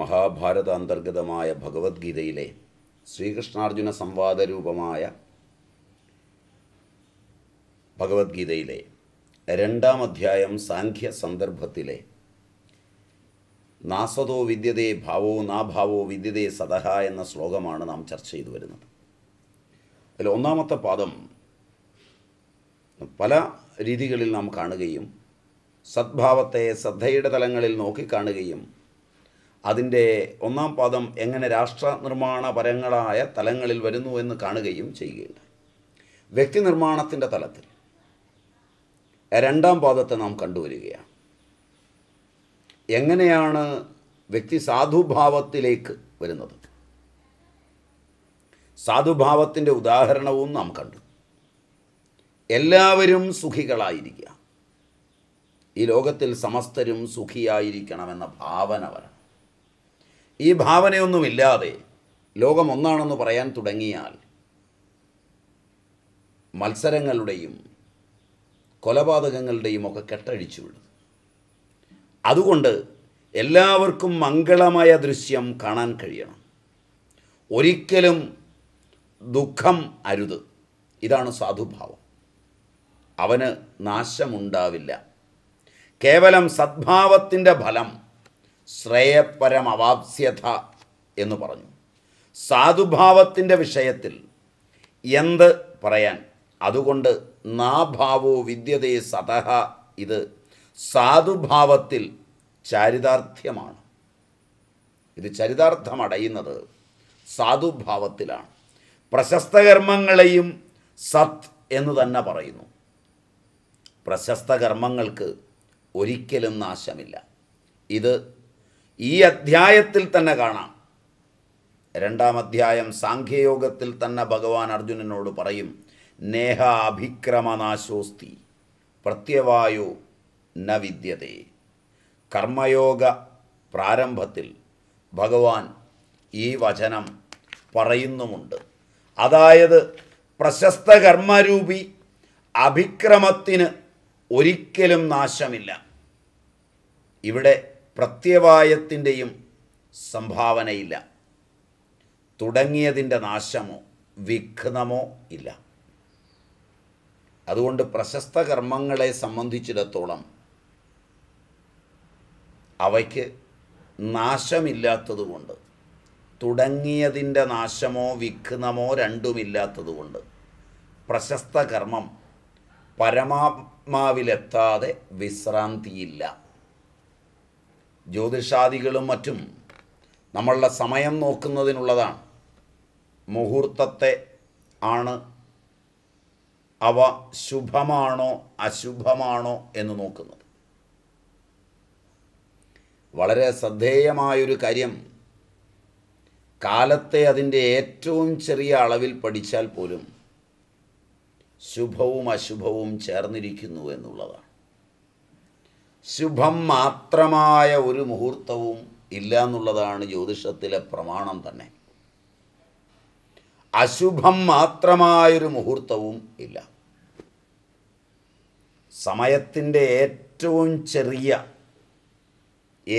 മഹാഭാരത അന്തർഗതമായ ഭഗവത്ഗീതയിലെ ശ്രീകൃഷ്ണാർജുന സംവാദ രൂപമായ ഭഗവത്ഗീതയിലെ രണ്ടാം അധ്യായം സാഖ്യ സന്ദർഭത്തിലെ നാസതോ വിദ്യതേ ഭാവോ നാഭാവോ വിദ്യതേ സതഹ എന്ന ശ്ലോകമാണ് നാം ചർച്ച ചെയ്തു വരുന്നത് അതിൽ ഒന്നാമത്തെ പാദം പല രീതികളിൽ നാം കാണുകയും സദ്ഭാവത്തെ ശ്രദ്ധയുടെ തലങ്ങളിൽ നോക്കിക്കാണുകയും അതിൻ്റെ ഒന്നാം പാദം എങ്ങനെ രാഷ്ട്ര നിർമ്മാണപരങ്ങളായ തലങ്ങളിൽ വരുന്നു എന്ന് കാണുകയും ചെയ്യുകയുണ്ട് വ്യക്തി നിർമ്മാണത്തിൻ്റെ തലത്തിൽ രണ്ടാം പാദത്തെ നാം കണ്ടുവരികയാണ് എങ്ങനെയാണ് വ്യക്തി സാധുഭാവത്തിലേക്ക് വരുന്നത് സാധുഭാവത്തിൻ്റെ ഉദാഹരണവും നാം കണ്ടു എല്ലാവരും സുഖികളായിരിക്കുക ഈ ലോകത്തിൽ സമസ്തരും സുഖിയായിരിക്കണമെന്ന ഭാവന വരണം ഈ ഭാവനയൊന്നുമില്ലാതെ ലോകം ഒന്നാണെന്ന് പറയാൻ തുടങ്ങിയാൽ മത്സരങ്ങളുടെയും കൊലപാതകങ്ങളുടെയും ഒക്കെ കെട്ടഴിച്ചു വിടും അതുകൊണ്ട് എല്ലാവർക്കും മംഗളമായ ദൃശ്യം കാണാൻ കഴിയണം ഒരിക്കലും ദുഃഖം അരുത് ഇതാണ് സാധുഭാവം അവന് നാശമുണ്ടാവില്ല കേവലം സദ്ഭാവത്തിൻ്റെ ഫലം ശ്രേയപരമവാപ്സ്യത എന്ന് പറഞ്ഞു സാധുഭാവത്തിൻ്റെ വിഷയത്തിൽ എന്ത് പറയാൻ അതുകൊണ്ട് നാഭാവോ വിദ്യതേ സതഹ ഇത് സാധുഭാവത്തിൽ ചാരിതാർത്ഥ്യമാണ് ഇത് ചരിതാർത്ഥമടയുന്നത് സാധുഭാവത്തിലാണ് കർമ്മങ്ങളെയും സത് എന്ന് തന്നെ പറയുന്നു പ്രശസ്തകർമ്മങ്ങൾക്ക് ഒരിക്കലും നാശമില്ല ഇത് ഈ അധ്യായത്തിൽ തന്നെ കാണാം രണ്ടാം അധ്യായം സാഖ്യയോഗത്തിൽ തന്നെ ഭഗവാൻ അർജുനനോട് പറയും നേഹ അഭിക്രമനാശോസ്തി പ്രത്യവായോ ന വിദ്യതേ കർമ്മയോഗ പ്രാരംഭത്തിൽ ഭഗവാൻ ഈ വചനം പറയുന്നുമുണ്ട് അതായത് പ്രശസ്ത കർമ്മരൂപി അഭിക്രമത്തിന് ഒരിക്കലും നാശമില്ല ഇവിടെ പ്രത്യവായത്തിൻ്റെയും സംഭാവനയില്ല തുടങ്ങിയതിൻ്റെ നാശമോ വിഘ്നമോ ഇല്ല അതുകൊണ്ട് പ്രശസ്ത കർമ്മങ്ങളെ സംബന്ധിച്ചിടത്തോളം അവയ്ക്ക് നാശമില്ലാത്തതുകൊണ്ട് തുടങ്ങിയതിൻ്റെ നാശമോ വിഘ്നമോ രണ്ടുമില്ലാത്തതുകൊണ്ട് പ്രശസ്ത കർമ്മം പരമാത്മാവിലെത്താതെ വിശ്രാന്തിയില്ല ജ്യോതിഷാദികളും മറ്റും നമ്മളുടെ സമയം നോക്കുന്നതിനുള്ളതാണ് മുഹൂർത്തത്തെ ആണ് അവ ശുഭമാണോ അശുഭമാണോ എന്ന് നോക്കുന്നത് വളരെ ശ്രദ്ധേയമായൊരു കാര്യം കാലത്തെ അതിൻ്റെ ഏറ്റവും ചെറിയ അളവിൽ പഠിച്ചാൽ പോലും ശുഭവും അശുഭവും ചേർന്നിരിക്കുന്നു എന്നുള്ളതാണ് ശുഭം മാത്രമായ ഒരു മുഹൂർത്തവും ഇല്ല എന്നുള്ളതാണ് ജ്യോതിഷത്തിലെ പ്രമാണം തന്നെ അശുഭം മാത്രമായൊരു മുഹൂർത്തവും ഇല്ല സമയത്തിൻ്റെ ഏറ്റവും ചെറിയ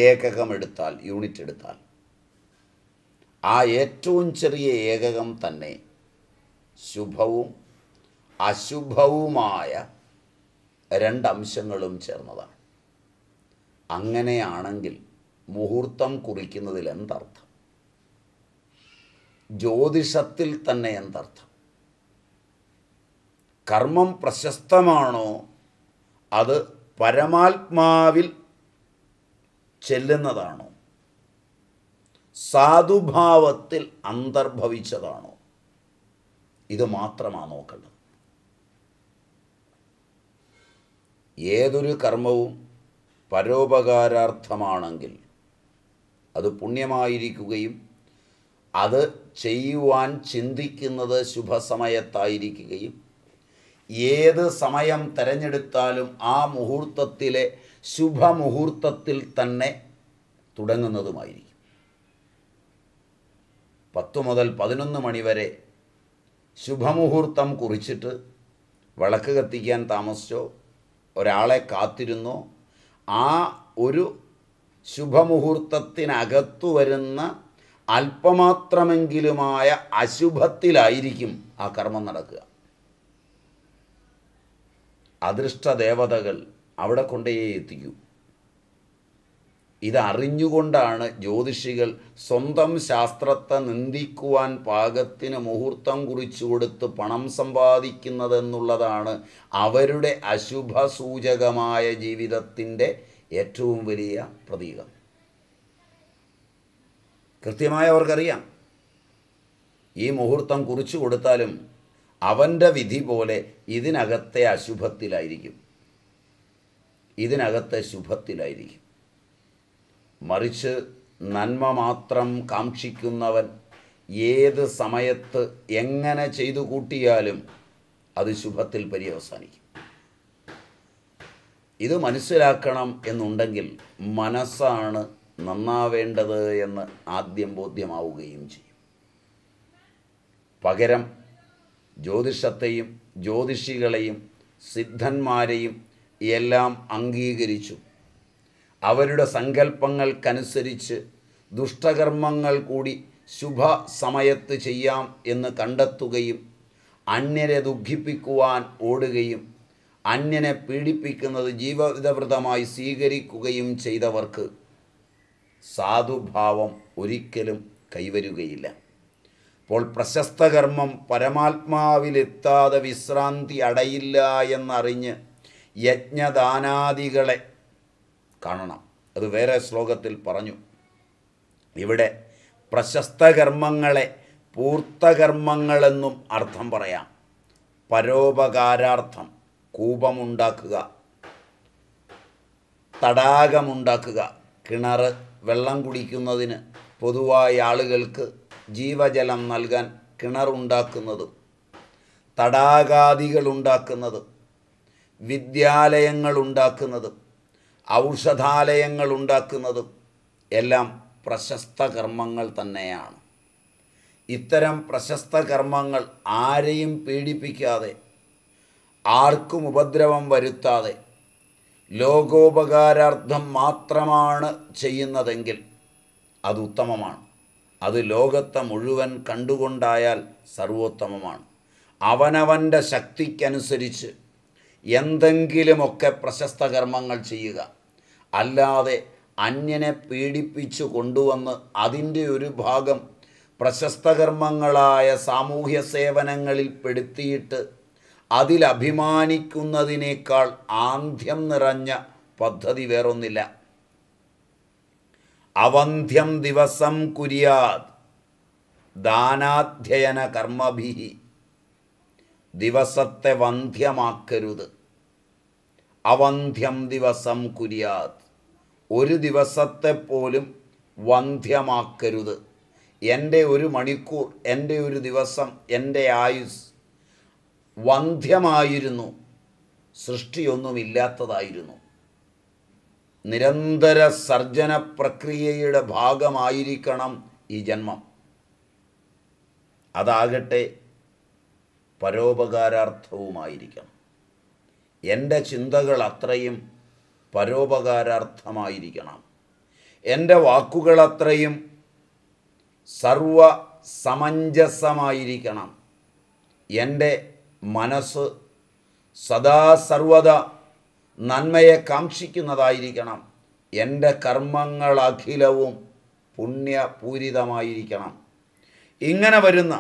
ഏകകം എടുത്താൽ യൂണിറ്റ് എടുത്താൽ ആ ഏറ്റവും ചെറിയ ഏകകം തന്നെ ശുഭവും അശുഭവുമായ രണ്ടംശങ്ങളും ചേർന്നതാണ് അങ്ങനെയാണെങ്കിൽ മുഹൂർത്തം കുറിക്കുന്നതിൽ എന്തർത്ഥം ജ്യോതിഷത്തിൽ തന്നെ എന്തർത്ഥം കർമ്മം പ്രശസ്തമാണോ അത് പരമാത്മാവിൽ ചെല്ലുന്നതാണോ സാധുഭാവത്തിൽ അന്തർഭവിച്ചതാണോ ഇത് മാത്രമാണ് നോക്കേണ്ടത് ഏതൊരു കർമ്മവും പരോപകാരാർത്ഥമാണെങ്കിൽ അത് പുണ്യമായിരിക്കുകയും അത് ചെയ്യുവാൻ ചിന്തിക്കുന്നത് ശുഭസമയത്തായിരിക്കുകയും ഏത് സമയം തിരഞ്ഞെടുത്താലും ആ മുഹൂർത്തത്തിലെ ശുഭമുഹൂർത്തത്തിൽ തന്നെ തുടങ്ങുന്നതുമായിരിക്കും പത്ത് മുതൽ പതിനൊന്ന് മണിവരെ ശുഭമുഹൂർത്തം കുറിച്ചിട്ട് വിളക്ക് കത്തിക്കാൻ താമസിച്ചോ ഒരാളെ കാത്തിരുന്നോ ആ ഒരു ശുഭമുഹൂർത്തത്തിനകത്തു വരുന്ന അല്പമാത്രമെങ്കിലുമായ അശുഭത്തിലായിരിക്കും ആ കർമ്മം നടക്കുക അദൃഷ്ടദേവതകൾ ദേവതകൾ അവിടെ കൊണ്ടേ എത്തിക്കൂ ഇതറിഞ്ഞുകൊണ്ടാണ് ജ്യോതിഷികൾ സ്വന്തം ശാസ്ത്രത്തെ നിന്ദിക്കുവാൻ പാകത്തിന് മുഹൂർത്തം കുറിച്ചു കൊടുത്ത് പണം സമ്പാദിക്കുന്നതെന്നുള്ളതാണ് അവരുടെ അശുഭ സൂചകമായ ജീവിതത്തിൻ്റെ ഏറ്റവും വലിയ പ്രതീകം കൃത്യമായി അവർക്കറിയാം ഈ മുഹൂർത്തം കുറിച്ചു കൊടുത്താലും അവൻ്റെ വിധി പോലെ ഇതിനകത്തെ അശുഭത്തിലായിരിക്കും ഇതിനകത്തെ ശുഭത്തിലായിരിക്കും മറിച്ച് നന്മ മാത്രം കാക്ഷിക്കുന്നവൻ ഏത് സമയത്ത് എങ്ങനെ ചെയ്തു കൂട്ടിയാലും അത് ശുഭത്തിൽ പര്യവസാനിക്കും ഇത് മനസ്സിലാക്കണം എന്നുണ്ടെങ്കിൽ മനസ്സാണ് നന്നാവേണ്ടത് എന്ന് ആദ്യം ബോധ്യമാവുകയും ചെയ്യും പകരം ജ്യോതിഷത്തെയും ജ്യോതിഷികളെയും സിദ്ധന്മാരെയും എല്ലാം അംഗീകരിച്ചു അവരുടെ സങ്കല്പങ്ങൾക്കനുസരിച്ച് ദുഷ്ടകർമ്മങ്ങൾ കൂടി ശുഭ സമയത്ത് ചെയ്യാം എന്ന് കണ്ടെത്തുകയും അന്യരെ ദുഃഖിപ്പിക്കുവാൻ ഓടുകയും അന്യനെ പീഡിപ്പിക്കുന്നത് ജീവിതവ്രതമായി സ്വീകരിക്കുകയും ചെയ്തവർക്ക് സാധുഭാവം ഒരിക്കലും കൈവരുകയില്ല അപ്പോൾ പ്രശസ്തകർമ്മം പരമാത്മാവിലെത്താതെ വിശ്രാന്തി അടയില്ല എന്നറിഞ്ഞ് യജ്ഞദാനാദികളെ കാണണം അത് വേറെ ശ്ലോകത്തിൽ പറഞ്ഞു ഇവിടെ പ്രശസ്ത കർമ്മങ്ങളെ പൂർത്തകർമ്മങ്ങളെന്നും അർത്ഥം പറയാം പരോപകാരാർത്ഥം കൂപമുണ്ടാക്കുക തടാകമുണ്ടാക്കുക കിണർ വെള്ളം കുടിക്കുന്നതിന് പൊതുവായ ആളുകൾക്ക് ജീവജലം നൽകാൻ കിണറുണ്ടാക്കുന്നതും തടാകാദികൾ ഉണ്ടാക്കുന്നതും വിദ്യാലയങ്ങൾ ഉണ്ടാക്കുന്നതും ഔഷധാലയങ്ങൾ ഉണ്ടാക്കുന്നതും എല്ലാം പ്രശസ്ത കർമ്മങ്ങൾ തന്നെയാണ് ഇത്തരം പ്രശസ്ത കർമ്മങ്ങൾ ആരെയും പീഡിപ്പിക്കാതെ ആർക്കും ഉപദ്രവം വരുത്താതെ ലോകോപകാരാർത്ഥം മാത്രമാണ് ചെയ്യുന്നതെങ്കിൽ അത് ഉത്തമമാണ് അത് ലോകത്തെ മുഴുവൻ കണ്ടുകൊണ്ടായാൽ സർവോത്തമമാണ് അവനവൻ്റെ ശക്തിക്കനുസരിച്ച് എന്തെങ്കിലുമൊക്കെ പ്രശസ്ത കർമ്മങ്ങൾ ചെയ്യുക അല്ലാതെ അന്യനെ പീഡിപ്പിച്ചു കൊണ്ടുവന്ന് അതിൻ്റെ ഒരു ഭാഗം പ്രശസ്ത കർമ്മങ്ങളായ സാമൂഹ്യ സേവനങ്ങളിൽ പെടുത്തിയിട്ട് അതിലഭിമാനിക്കുന്നതിനേക്കാൾ ആന്ധ്യം നിറഞ്ഞ പദ്ധതി വേറൊന്നില്ല അവന്ധ്യം ദിവസം കുര്യാത് ദാനാധ്യയന കർമ്മഭിഹി ദിവസത്തെ വന്ധ്യമാക്കരുത് അവന്ധ്യം ദിവസം കുര്യാത് ഒരു ദിവസത്തെ പോലും വന്ധ്യമാക്കരുത് എൻ്റെ ഒരു മണിക്കൂർ എൻ്റെ ഒരു ദിവസം എൻ്റെ ആയുസ് വന്ധ്യമായിരുന്നു സൃഷ്ടിയൊന്നുമില്ലാത്തതായിരുന്നു നിരന്തര സർജന പ്രക്രിയയുടെ ഭാഗമായിരിക്കണം ഈ ജന്മം അതാകട്ടെ പരോപകാരാർത്ഥവുമായിരിക്കണം എൻ്റെ ചിന്തകൾ അത്രയും പരോപകാരാർത്ഥമായിരിക്കണം എൻ്റെ വാക്കുകൾ അത്രയും സർവ സമഞ്ജസമായിരിക്കണം എൻ്റെ മനസ്സ് സദാ സർവത നന്മയെ കാക്ഷിക്കുന്നതായിരിക്കണം എൻ്റെ കർമ്മങ്ങൾ അഖിലവും പുണ്യപൂരിതമായിരിക്കണം ഇങ്ങനെ വരുന്ന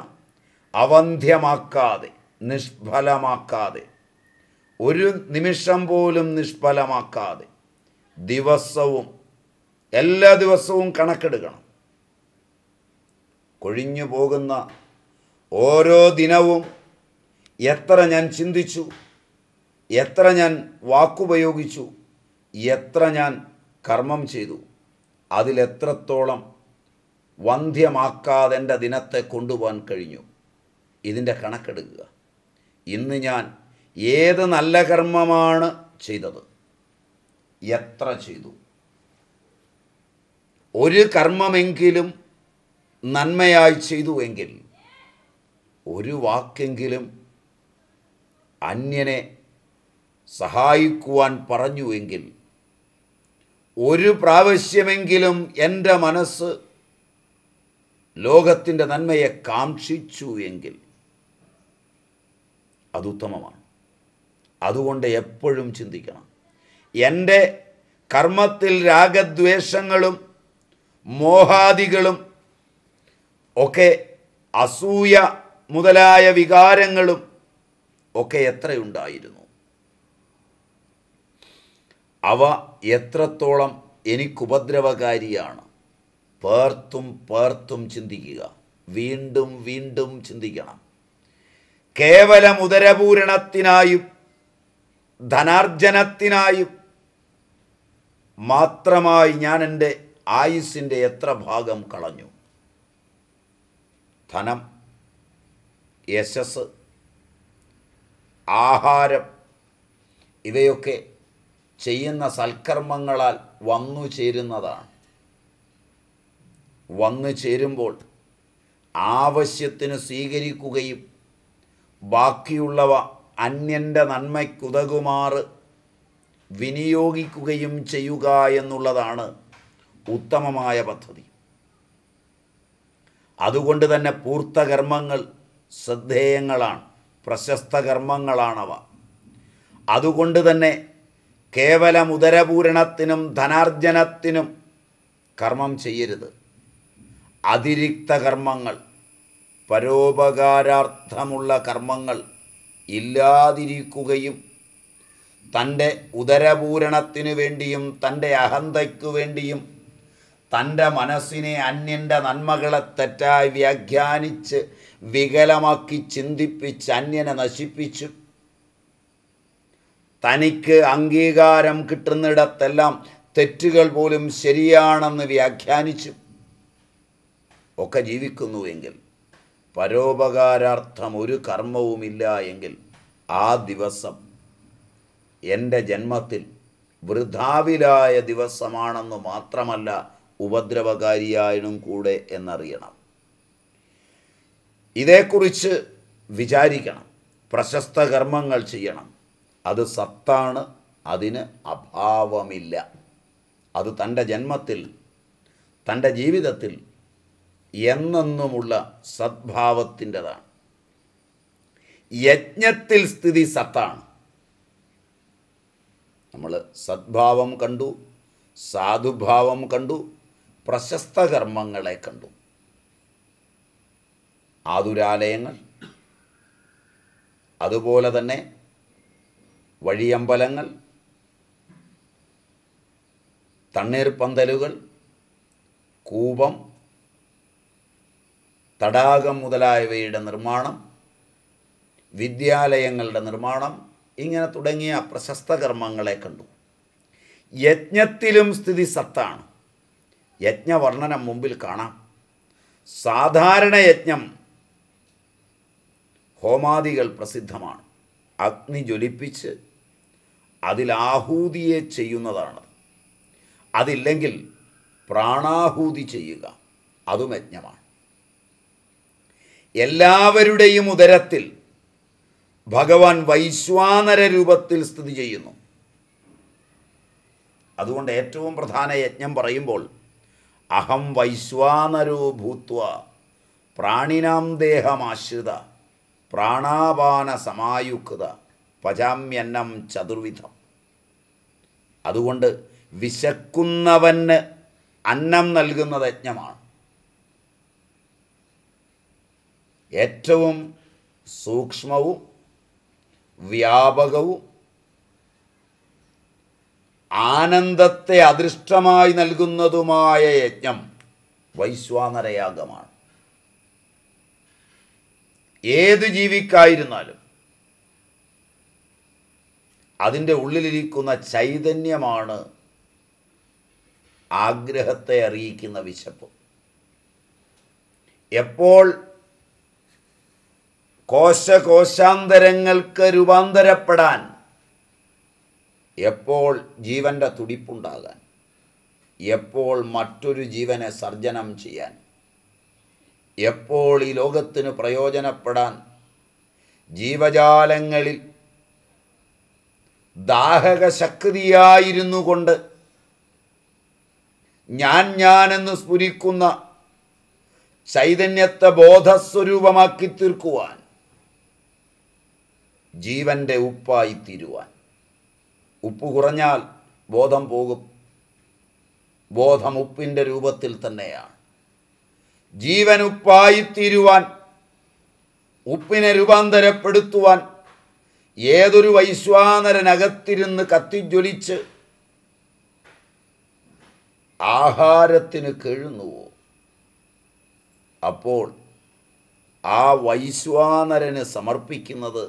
അവന്ധ്യമാക്കാതെ നിഷ്ഫലമാക്കാതെ ഒരു നിമിഷം പോലും നിഷ്ഫലമാക്കാതെ ദിവസവും എല്ലാ ദിവസവും കണക്കെടുക്കണം കൊഴിഞ്ഞു പോകുന്ന ഓരോ ദിനവും എത്ര ഞാൻ ചിന്തിച്ചു എത്ര ഞാൻ വാക്കുപയോഗിച്ചു എത്ര ഞാൻ കർമ്മം ചെയ്തു അതിലെത്രത്തോളം വന്ധ്യമാക്കാതെ എൻ്റെ ദിനത്തെ കൊണ്ടുപോകാൻ കഴിഞ്ഞു ഇതിൻ്റെ കണക്കെടുക്കുക ഇന്ന് ഞാൻ ഏത് നല്ല കർമ്മമാണ് ചെയ്തത് എത്ര ചെയ്തു ഒരു കർമ്മമെങ്കിലും നന്മയായി ചെയ്തു എങ്കിൽ ഒരു വാക്കെങ്കിലും അന്യനെ സഹായിക്കുവാൻ പറഞ്ഞുവെങ്കിൽ ഒരു പ്രാവശ്യമെങ്കിലും എൻ്റെ മനസ്സ് ലോകത്തിൻ്റെ നന്മയെ കാക്ഷിച്ചു എങ്കിൽ അതുത്തമമാണ് അതുകൊണ്ട് എപ്പോഴും ചിന്തിക്കണം എൻ്റെ കർമ്മത്തിൽ രാഗദ്വേഷങ്ങളും മോഹാദികളും ഒക്കെ അസൂയ മുതലായ വികാരങ്ങളും ഒക്കെ എത്രയുണ്ടായിരുന്നു അവ എത്രത്തോളം എനിക്കുപദ്രവകാരിയാണ് പേർത്തും പേർത്തും ചിന്തിക്കുക വീണ്ടും വീണ്ടും ചിന്തിക്കണം കേവല ഉദരപൂരണത്തിനായും ധനാർജനത്തിനായും മാത്രമായി ഞാൻ എൻ്റെ ആയുസ്സിൻ്റെ എത്ര ഭാഗം കളഞ്ഞു ധനം യശസ് ആഹാരം ഇവയൊക്കെ ചെയ്യുന്ന സൽക്കർമ്മങ്ങളാൽ വന്നു ചേരുന്നതാണ് വന്നു ചേരുമ്പോൾ ആവശ്യത്തിന് സ്വീകരിക്കുകയും ബാക്കിയുള്ളവ അന്യൻ്റെ നന്മയ്ക്കുതകുമാറ് വിനിയോഗിക്കുകയും ചെയ്യുക എന്നുള്ളതാണ് ഉത്തമമായ പദ്ധതി അതുകൊണ്ട് തന്നെ പൂർത്ത കർമ്മങ്ങൾ ശ്രദ്ധേയങ്ങളാണ് പ്രശസ്ത കർമ്മങ്ങളാണവ അതുകൊണ്ട് തന്നെ കേവലം ഉദരപൂരണത്തിനും ധനാർജനത്തിനും കർമ്മം ചെയ്യരുത് അതിരിക്ത കർമ്മങ്ങൾ പരോപകാരാർത്ഥമുള്ള കർമ്മങ്ങൾ ഇല്ലാതിരിക്കുകയും തൻ്റെ ഉദരപൂരണത്തിനു വേണ്ടിയും തൻ്റെ അഹന്തയ്ക്കു വേണ്ടിയും തൻ്റെ മനസ്സിനെ അന്യൻ്റെ നന്മകളെ തെറ്റായി വ്യാഖ്യാനിച്ച് വികലമാക്കി ചിന്തിപ്പിച്ച് അന്യനെ നശിപ്പിച്ചു തനിക്ക് അംഗീകാരം കിട്ടുന്നിടത്തെല്ലാം തെറ്റുകൾ പോലും ശരിയാണെന്ന് വ്യാഖ്യാനിച്ചു ഒക്കെ ജീവിക്കുന്നു പരോപകാരാർത്ഥം ഒരു കർമ്മവുമില്ല എങ്കിൽ ആ ദിവസം എൻ്റെ ജന്മത്തിൽ വൃഥാവിലായ ദിവസമാണെന്ന് മാത്രമല്ല ഉപദ്രവകാരിയായനും കൂടെ എന്നറിയണം ഇതേക്കുറിച്ച് വിചാരിക്കണം പ്രശസ്ത കർമ്മങ്ങൾ ചെയ്യണം അത് സത്താണ് അതിന് അഭാവമില്ല അത് തൻ്റെ ജന്മത്തിൽ തൻ്റെ ജീവിതത്തിൽ എന്നെന്നുമുള്ള സദ്ഭാവത്തിൻ്റെതാണ് യജ്ഞത്തിൽ സ്ഥിതി സത്താണ് നമ്മൾ സദ്ഭാവം കണ്ടു സാധുഭാവം കണ്ടു പ്രശസ്ത കർമ്മങ്ങളെ കണ്ടു ആതുരാലയങ്ങൾ അതുപോലെ തന്നെ വഴിയമ്പലങ്ങൾ തണ്ണീർപ്പന്തലുകൾ കൂപം തടാകം മുതലായവയുടെ നിർമ്മാണം വിദ്യാലയങ്ങളുടെ നിർമ്മാണം ഇങ്ങനെ തുടങ്ങിയ പ്രശസ്ത കർമ്മങ്ങളെ കണ്ടു യജ്ഞത്തിലും സ്ഥിതി സത്താണ് യജ്ഞവർണ്ണനം മുമ്പിൽ കാണാം സാധാരണ യജ്ഞം ഹോമാദികൾ പ്രസിദ്ധമാണ് അഗ്നി ജ്വലിപ്പിച്ച് അതിലാഹൂതിയെ ചെയ്യുന്നതാണ് അതില്ലെങ്കിൽ പ്രാണാഹൂതി ചെയ്യുക അതും യജ്ഞമാണ് എല്ലാവരുടെയും ഉദരത്തിൽ ഭഗവാൻ വൈശ്വാനര രൂപത്തിൽ സ്ഥിതി ചെയ്യുന്നു അതുകൊണ്ട് ഏറ്റവും പ്രധാന യജ്ഞം പറയുമ്പോൾ അഹം വൈശ്വാനരോ ഭൂത്വ പ്രാണിനാം ദേഹമാശ്രിത പ്രാണാപാന സമായുക്ത പചാമ്യന്നം ചതുർവിധം അതുകൊണ്ട് വിശക്കുന്നവന് അന്നം നൽകുന്നത് യജ്ഞമാണ് ഏറ്റവും സൂക്ഷ്മവും വ്യാപകവും ആനന്ദത്തെ അദൃഷ്ടമായി നൽകുന്നതുമായ യജ്ഞം വൈശ്വാനരയാഗമാണ് ഏത് ജീവിക്കായിരുന്നാലും അതിൻ്റെ ഉള്ളിലിരിക്കുന്ന ചൈതന്യമാണ് ആഗ്രഹത്തെ അറിയിക്കുന്ന വിശപ്പ് എപ്പോൾ കോശകോശാന്തരങ്ങൾക്ക് രൂപാന്തരപ്പെടാൻ എപ്പോൾ ജീവൻ്റെ തുടിപ്പുണ്ടാകാൻ എപ്പോൾ മറ്റൊരു ജീവനെ സർജനം ചെയ്യാൻ എപ്പോൾ ഈ ലോകത്തിന് പ്രയോജനപ്പെടാൻ ജീവജാലങ്ങളിൽ ദാഹക ശക്തിയായിരുന്നു കൊണ്ട് ഞാൻ ഞാനെന്ന് സ്ഫുരിക്കുന്ന ചൈതന്യത്തെ ബോധസ്വരൂപമാക്കി തീർക്കുവാൻ ജീവൻ്റെ ഉപ്പായി തീരുവാൻ ഉപ്പ് കുറഞ്ഞാൽ ബോധം പോകും ബോധം ഉപ്പിൻ്റെ രൂപത്തിൽ തന്നെയാണ് ജീവൻ ഉപ്പായി തീരുവാൻ ഉപ്പിനെ രൂപാന്തരപ്പെടുത്തുവാൻ ഏതൊരു വൈശ്വാനരനകത്തിരുന്ന് കത്തിജ്വലിച്ച് ആഹാരത്തിന് കഴുന്നുവോ അപ്പോൾ ആ വൈശ്വാനരന് സമർപ്പിക്കുന്നത്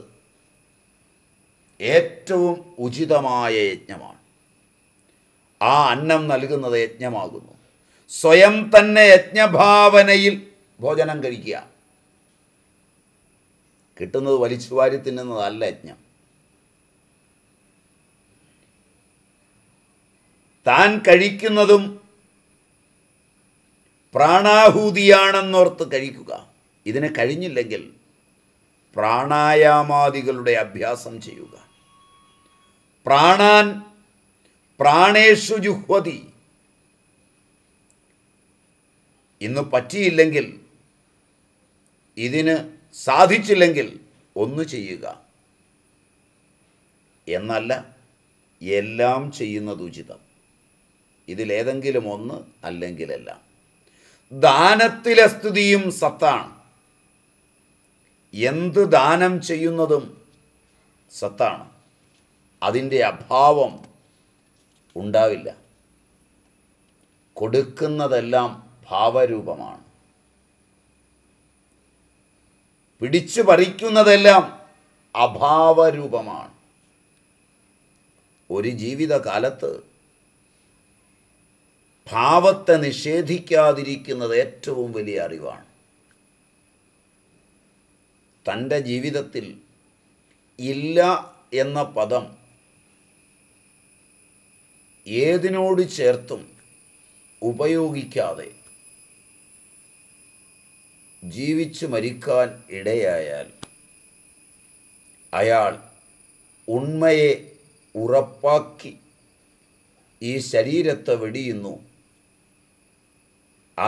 ഏറ്റവും ഉചിതമായ യജ്ഞമാണ് ആ അന്നം നൽകുന്നത് യജ്ഞമാകുന്നു സ്വയം തന്നെ യജ്ഞഭാവനയിൽ ഭോജനം കഴിക്കുക കിട്ടുന്നത് വലിച്ചു വാരി തിന്നുന്നതല്ല യജ്ഞം താൻ കഴിക്കുന്നതും പ്രാണാഹൂതിയാണെന്നോർത്ത് കഴിക്കുക ഇതിനെ കഴിഞ്ഞില്ലെങ്കിൽ പ്രാണായാമാദികളുടെ അഭ്യാസം ചെയ്യുക പ്രാണാൻ പ്രാണേഷു ജുഹ്വതി ഇന്ന് പറ്റിയില്ലെങ്കിൽ ഇതിന് സാധിച്ചില്ലെങ്കിൽ ഒന്ന് ചെയ്യുക എന്നല്ല എല്ലാം ചെയ്യുന്നത് ഉചിതം ഇതിലേതെങ്കിലും ഒന്ന് അല്ലെങ്കിലെല്ലാം ദാനത്തിലെ സ്തുതിയും സത്താണ് എന്ത് ദാനം ചെയ്യുന്നതും സത്താണ് അതിൻ്റെ അഭാവം ഉണ്ടാവില്ല കൊടുക്കുന്നതെല്ലാം ഭാവരൂപമാണ് പിടിച്ചു പറിക്കുന്നതെല്ലാം അഭാവരൂപമാണ് ഒരു ജീവിതകാലത്ത് ഭാവത്തെ നിഷേധിക്കാതിരിക്കുന്നത് ഏറ്റവും വലിയ അറിവാണ് തൻ്റെ ജീവിതത്തിൽ ഇല്ല എന്ന പദം ഏതിനോട് ചേർത്തും ഉപയോഗിക്കാതെ ജീവിച്ചു മരിക്കാൻ ഇടയായാൽ അയാൾ ഉണ്മയെ ഉറപ്പാക്കി ഈ ശരീരത്തെ വെടിയുന്നു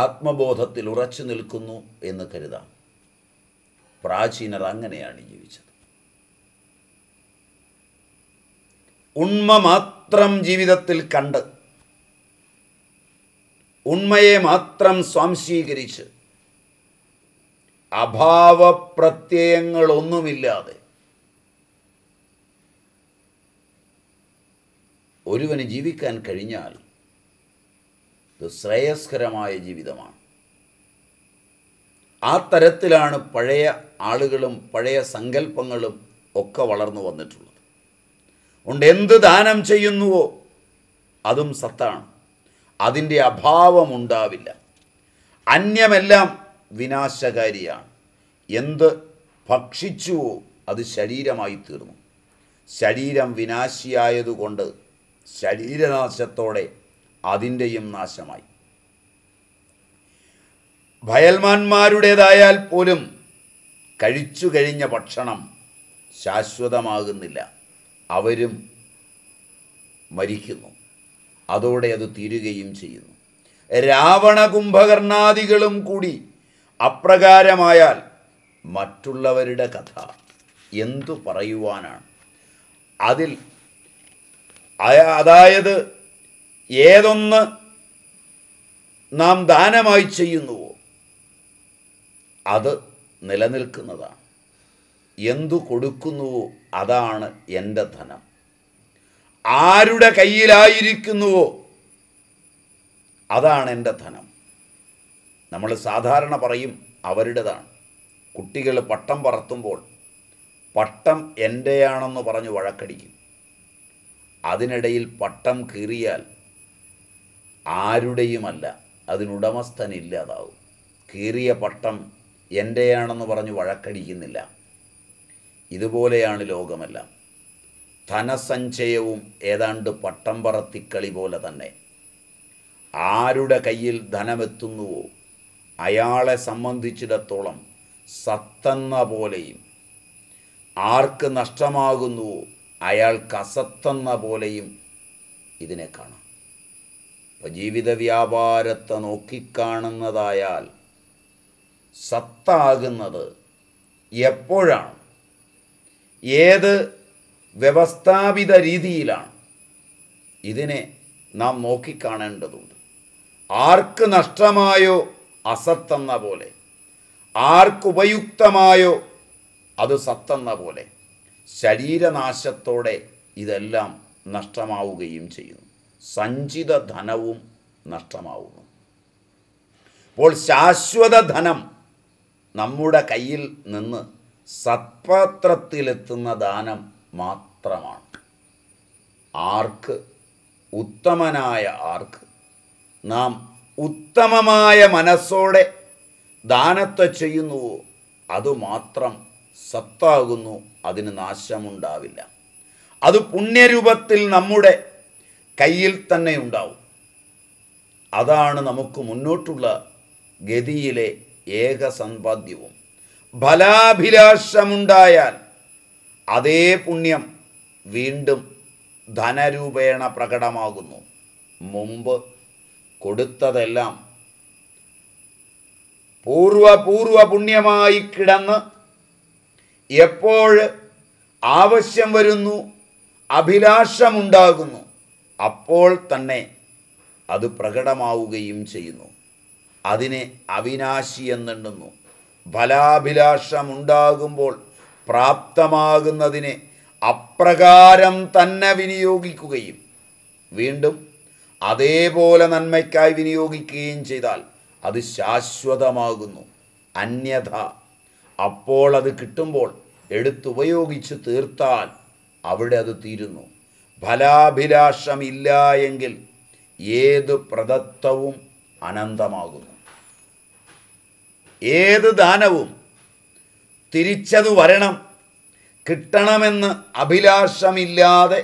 ആത്മബോധത്തിൽ ഉറച്ചു നിൽക്കുന്നു എന്ന് കരുതാം പ്രാചീനർ അങ്ങനെയാണ് ജീവിച്ചത് ഉണ്മ മാത്രം മാത്രം ജീവിതത്തിൽ കണ്ട് ഉണ്മയെ മാത്രം സ്വാംശീകരിച്ച് അഭാവപ്രത്യയങ്ങളൊന്നുമില്ലാതെ ഒരുവന് ജീവിക്കാൻ കഴിഞ്ഞാൽ ഇത് ശ്രേയസ്കരമായ ജീവിതമാണ് ആ തരത്തിലാണ് പഴയ ആളുകളും പഴയ സങ്കല്പങ്ങളും ഒക്കെ വളർന്നു വന്നിട്ടുള്ളത് ഉണ്ട് എന്ത് ദാനം ചെയ്യുന്നുവോ അതും സത്താണ് അതിൻ്റെ അഭാവം ഉണ്ടാവില്ല അന്യമെല്ലാം വിനാശകാരിയാണ് എന്ത് ഭക്ഷിച്ചുവോ അത് ശരീരമായി തീർന്നു ശരീരം വിനാശിയായതുകൊണ്ട് ശരീരനാശത്തോടെ അതിൻ്റെയും നാശമായി ഭയൽമാന്മാരുടേതായാൽ പോലും കഴിച്ചു കഴിഞ്ഞ ഭക്ഷണം ശാശ്വതമാകുന്നില്ല അവരും മരിക്കുന്നു അതോടെ അത് തീരുകയും ചെയ്യുന്നു രാവണ കുംഭകർണാദികളും കൂടി അപ്രകാരമായാൽ മറ്റുള്ളവരുടെ കഥ എന്തു പറയുവാനാണ് അതിൽ അതായത് ഏതൊന്ന് നാം ദാനമായി ചെയ്യുന്നുവോ അത് നിലനിൽക്കുന്നതാണ് എന്തു കൊടുക്കുന്നുവോ അതാണ് എൻ്റെ ധനം ആരുടെ കയ്യിലായിരിക്കുന്നുവോ അതാണ് എൻ്റെ ധനം നമ്മൾ സാധാരണ പറയും അവരുടേതാണ് കുട്ടികൾ പട്ടം പറത്തുമ്പോൾ പട്ടം എൻ്റെയാണെന്ന് പറഞ്ഞ് വഴക്കടിക്കും അതിനിടയിൽ പട്ടം കീറിയാൽ ആരുടെയുമല്ല അതിനുടമസ്ഥനില്ലാതാവും കീറിയ പട്ടം എൻ്റെയാണെന്ന് പറഞ്ഞ് വഴക്കടിക്കുന്നില്ല ഇതുപോലെയാണ് ലോകമെല്ലാം ധനസഞ്ചയവും ഏതാണ്ട് പട്ടം പറത്തിക്കളി പോലെ തന്നെ ആരുടെ കയ്യിൽ ധനമെത്തുന്നുവോ അയാളെ സംബന്ധിച്ചിടത്തോളം സത്തെന്ന പോലെയും ആർക്ക് നഷ്ടമാകുന്നുവോ അയാൾക്ക് അസത്തെന്ന പോലെയും ഇതിനെ കാണാം ഇപ്പോൾ ജീവിത വ്യാപാരത്തെ നോക്കിക്കാണുന്നതായാൽ സത്താകുന്നത് എപ്പോഴാണ് ഏത് വ്യവസ്ഥാപിത രീതിയിലാണ് ഇതിനെ നാം നോക്കിക്കാണേണ്ടതുണ്ട് ആർക്ക് നഷ്ടമായോ അസത്തെന്ന പോലെ ആർക്കുപയുക്തമായോ അത് സത്തെന്ന പോലെ ശരീരനാശത്തോടെ ഇതെല്ലാം നഷ്ടമാവുകയും ചെയ്യുന്നു സഞ്ചിത ധനവും നഷ്ടമാവുന്നു അപ്പോൾ ശാശ്വത ധനം നമ്മുടെ കയ്യിൽ നിന്ന് സത്പാത്രത്തിലെത്തുന്ന ദാനം മാത്രമാണ് ആർക്ക് ഉത്തമനായ ആർക്ക് നാം ഉത്തമമായ മനസ്സോടെ ദാനത്തെ ചെയ്യുന്നുവോ അതുമാത്രം സത്താകുന്നു അതിന് നാശമുണ്ടാവില്ല അത് പുണ്യരൂപത്തിൽ നമ്മുടെ കയ്യിൽ തന്നെ ഉണ്ടാവും അതാണ് നമുക്ക് മുന്നോട്ടുള്ള ഗതിയിലെ ഏക സമ്പാദ്യവും ഫലാഭിലാഷമുണ്ടായാൽ അതേ പുണ്യം വീണ്ടും ധനരൂപേണ പ്രകടമാകുന്നു മുമ്പ് കൊടുത്തതെല്ലാം പൂർവപൂർവ പുണ്യമായി കിടന്ന് എപ്പോൾ ആവശ്യം വരുന്നു അഭിലാഷമുണ്ടാകുന്നു അപ്പോൾ തന്നെ അത് പ്രകടമാവുകയും ചെയ്യുന്നു അതിനെ അവിനാശി എന്നെണ്ണുന്നു ഫലാഭിലാഷമുണ്ടാകുമ്പോൾ പ്രാപ്തമാകുന്നതിനെ അപ്രകാരം തന്നെ വിനിയോഗിക്കുകയും വീണ്ടും അതേപോലെ നന്മയ്ക്കായി വിനിയോഗിക്കുകയും ചെയ്താൽ അത് ശാശ്വതമാകുന്നു അന്യഥ അപ്പോൾ അത് കിട്ടുമ്പോൾ എടുത്തുപയോഗിച്ച് തീർത്താൽ അവിടെ അത് തീരുന്നു ഫലാഭിലാഷമില്ല എങ്കിൽ ഏത് പ്രദത്തവും അനന്തമാകുന്നു ഏത് ദാനവും തിരിച്ചതു വരണം കിട്ടണമെന്ന് അഭിലാഷമില്ലാതെ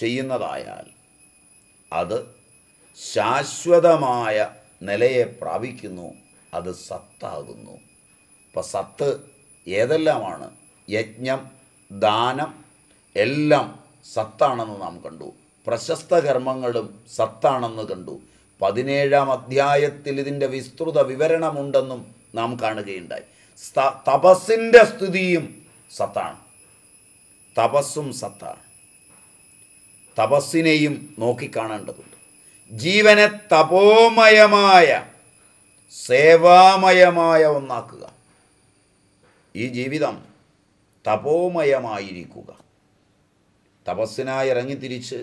ചെയ്യുന്നതായാൽ അത് ശാശ്വതമായ നിലയെ പ്രാപിക്കുന്നു അത് സത്താകുന്നു അപ്പം സത്ത് ഏതെല്ലാമാണ് യജ്ഞം ദാനം എല്ലാം സത്താണെന്ന് നാം കണ്ടു പ്രശസ്ത കർമ്മങ്ങളും സത്താണെന്ന് കണ്ടു പതിനേഴാം അധ്യായത്തിൽ ഇതിൻ്റെ വിസ്തൃത വിവരണമുണ്ടെന്നും നാം കാണുകയുണ്ടായി തപസ്സിൻ്റെ സ്തുതിയും സത്താണ് തപസ്സും സത്താണ് തപസ്സിനെയും നോക്കിക്കാണേണ്ടതുണ്ട് ജീവനെ തപോമയമായ സേവാമയമായ ഒന്നാക്കുക ഈ ജീവിതം തപോമയമായിരിക്കുക തപസ്സിനായി ഇറങ്ങിത്തിരിച്ച്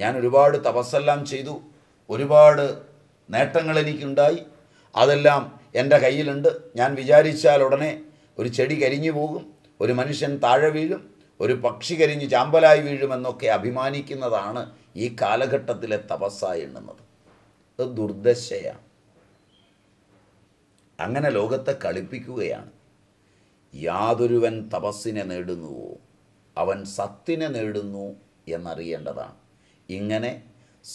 ഞാൻ ഒരുപാട് തപസ്സെല്ലാം ചെയ്തു ഒരുപാട് നേട്ടങ്ങൾ എനിക്കുണ്ടായി അതെല്ലാം എൻ്റെ കയ്യിലുണ്ട് ഞാൻ വിചാരിച്ചാൽ ഉടനെ ഒരു ചെടി കരിഞ്ഞു പോകും ഒരു മനുഷ്യൻ താഴെ വീഴും ഒരു പക്ഷി കരിഞ്ഞ് ചാമ്പലായി വീഴുമെന്നൊക്കെ അഭിമാനിക്കുന്നതാണ് ഈ കാലഘട്ടത്തിലെ തപസ്സ എണ്ണുന്നത് അത് ദുർദശയാണ് അങ്ങനെ ലോകത്തെ കളിപ്പിക്കുകയാണ് യാതൊരുവൻ തപസ്സിനെ നേടുന്നുവോ അവൻ സത്തിനെ നേടുന്നു എന്നറിയേണ്ടതാണ് ഇങ്ങനെ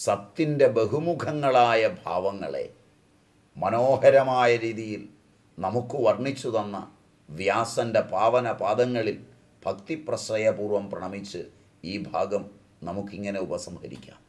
സത്തിൻ്റെ ബഹുമുഖങ്ങളായ ഭാവങ്ങളെ മനോഹരമായ രീതിയിൽ നമുക്ക് വർണ്ണിച്ചു തന്ന വ്യാസൻ്റെ പാവന പാദങ്ങളിൽ ഭക്തിപ്രശ്രയപൂർവം പ്രണമിച്ച് ഈ ഭാഗം നമുക്കിങ്ങനെ ഉപസംഹരിക്കാം